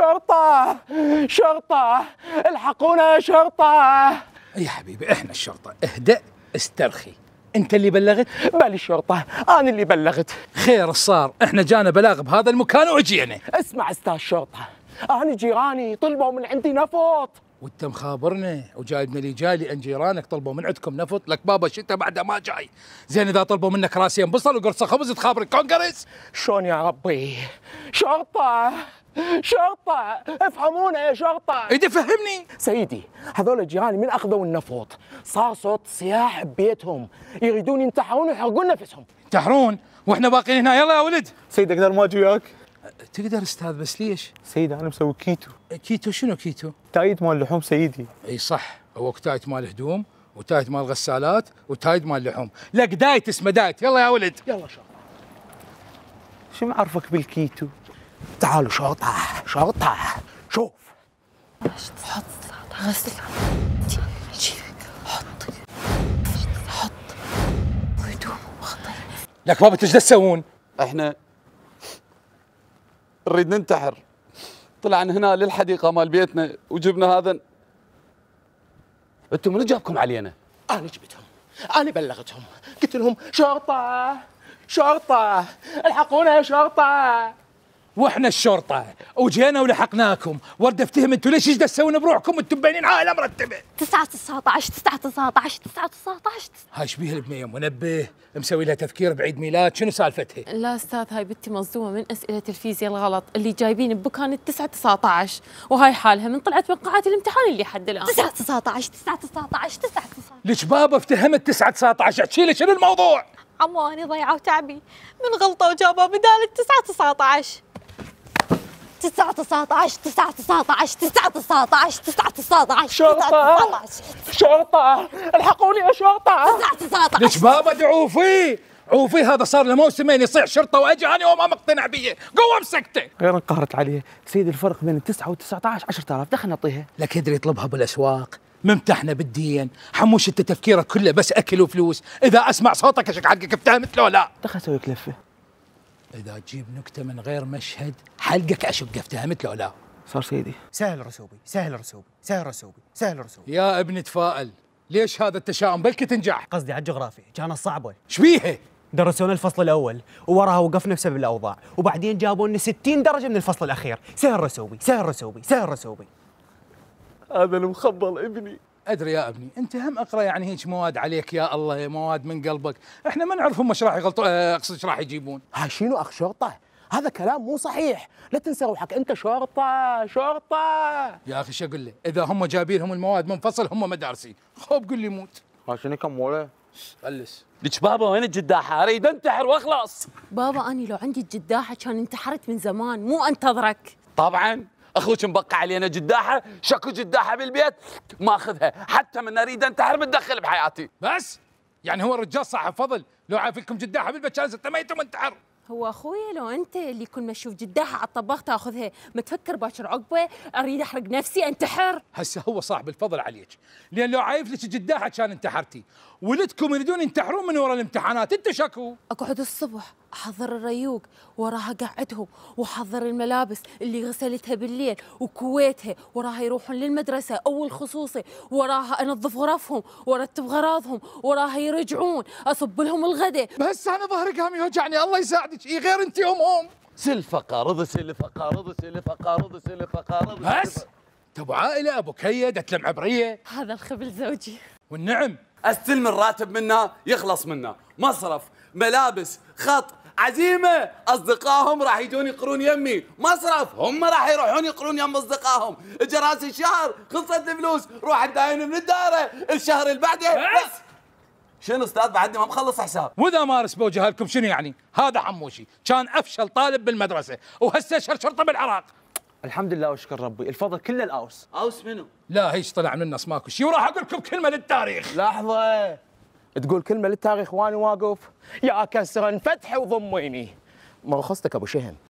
شرطة شرطة الحقونا يا شرطة يا حبيبي احنا الشرطة اهدأ استرخي انت اللي بلغت؟ بالي الشرطة انا اللي بلغت خير صار احنا جانا بلاغ بهذا المكان واجينا اسمع استاذ شرطة انا جيراني طلبوا من عندي نفط وانت مخابرنا وجايبنا لي جاي ان جيرانك طلبوا من عندكم نفط لك بابا شتا بعده ما جاي زين اذا طلبوا منك راسين بصل وقرصه خبز تخابر الكونغرس شلون يا ربي شرطه شرطة افهمونا يا شرطة ايه فهمني سيدي هذول جيراني من اخذوا النفوط صار صوت صياح ببيتهم يريدون ينتحرون ويحرقون نفسهم ينتحرون واحنا باقيين هنا يلا يا ولد سيدي اقدر ما اجي وياك تقدر استاذ بس ليش سيدي انا مسوي كيتو كيتو شنو كيتو تايد مال لحوم سيدي اي صح هو تايد مال هدوم وتايد مال غسالات وتايد مال لحوم لك دايت اسمه دايت يلا يا ولد يلا شو شو معرفك بالكيتو تعالوا شاطع شاطع شوف حط غسل حط حط وهدومه لك بابا ايش تسوون؟ احنا نريد ننتحر طلعنا هنا للحديقه مال بيتنا وجبنا هذا انتم من جابكم علينا؟ انا جبتهم انا بلغتهم قلت لهم شرطه شرطه الحقونا يا شرطه واحنا الشرطه وجينا ولحقناكم ورده افتهم انتم ليش ايش تسوون بروحكم انتم باينين عائله مرتبه 9 19 9 19 9 19 هاي شبيه البنيه منبه مسوي لها تذكير بعيد ميلاد شنو سالفتها؟ لا استاذ هاي بنتي مصدومه من اسئله الفيزياء الغلط اللي جايبين بمكان 9 19 وهاي حالها من طلعت من قاعات الامتحان اللي حد الان 9 19 9 19 9 19 بابا افتهمت 9 19 احكي لي شنو الموضوع؟ عمو ضيعوا ضيعه من غلطه وجابه بدال 9 19 9 19 9 19 9 19 شرطة شرطة الحقوني يا شرطة 19 ليش دعوفي عوفي هذا صار له موسمين يصيح شرطه واجي انا وما مقتنع بيه قوم مسكته غير انقهرت عليه سيد الفرق بين التسعة و19 10000 دخل نعطيها لك يدري يطلبها بالاسواق ممتحنا بالدين حموش انت تفكيرك كله بس اكل وفلوس اذا اسمع صوتك اشك حقك افتهمت له لا دخل اسوي لفه اذا تجيب نكته من غير مشهد حلقك اشقه افتهمت لو لا صار سيدي سهل رسوبي سهل رسوبي سهل رسوبي سهل رسوبي يا ابن تفائل ليش هذا التشاؤم بلكي تنجح قصدي على الجغرافيا كانت صعبه شبيهه درسونا الفصل الاول ووراها وقفنا بسبب الاوضاع وبعدين جابوا لنا 60 درجه من الفصل الاخير سهل رسوبي سهل رسوبي سهل رسوبي هذا المخبل ابني ادري يا ابني انت هم اقرا يعني هيك مواد عليك يا الله مواد من قلبك احنا ما نعرف هم ايش راح يغلطوا آه، اقصد ايش راح يجيبون ها شنو اخ شرطه هذا كلام مو صحيح لا تنسى روحك انت شرطه شرطه يا اخي شو اقول له اذا هم جايبينهم المواد منفصل هم مدارسي خوب قول لي موت شنو كم ولا خلص ليش بابا وين الجداحه اريد انتحر واخلص بابا انا لو عندي الجداحه كان انتحرت من زمان مو انتظرك طبعا اخوك مبقى علينا جداحه شكو جداحه بالبيت ماخذها حتى من اريد انتحر متدخل بحياتي بس يعني هو الرجال صاحب فضل لو عافيكم جداحه بالبيت كان ما انتحر هو اخوي لو انت اللي كل ما اشوف جداحه على الطباخ تاخذها ما تفكر باكر عقبه اريد احرق نفسي انتحر هسه هو صاحب الفضل عليك لان لو عايف لك جداحه كان انتحرتي ولدكم يريدون ينتحرون من ورا الامتحانات انت شكو اقعد الصبح حضر الريوق وراها قعدهم وحضر الملابس اللي غسلتها بالليل وكويتها وراها يروحون للمدرسة أول خصوصي وراها أنظف غرفهم وأرتب غراضهم وراها يرجعون أصب لهم الغداء بس أنا ظهري قام يوجعني الله يساعدك إي غير أنت أم أم سلفة قارضة سلفة قارضة سلفة قارضة سلفة قارضة بس تبو عائلة أبو كيد أتلم عبرية هذا الخبل زوجي والنعم استلم الراتب منها يخلص منها مصرف ملابس خط عزيمه اصدقائهم راح يجون يقرون يمي مصرف هم راح يروحون يقرون يم اصدقائهم جراس الشهر خلصت الفلوس روح الداين من الداره الشهر اللي بعده بس شنو استاذ بعدني ما مخلص حساب واذا ما رسبوا جهالكم شنو يعني هذا حموشي كان افشل طالب بالمدرسه وهسه شهر شرطه بالعراق الحمد لله واشكر ربي الفضل كله الاوس اوس منو لا هيش طلع من النص ماكو شيء وراح اقول لكم كلمه للتاريخ لحظه تقول كلمه للتاريخ وانا واقف يا كسر فتحي وضميني مرخصتك ابو شهم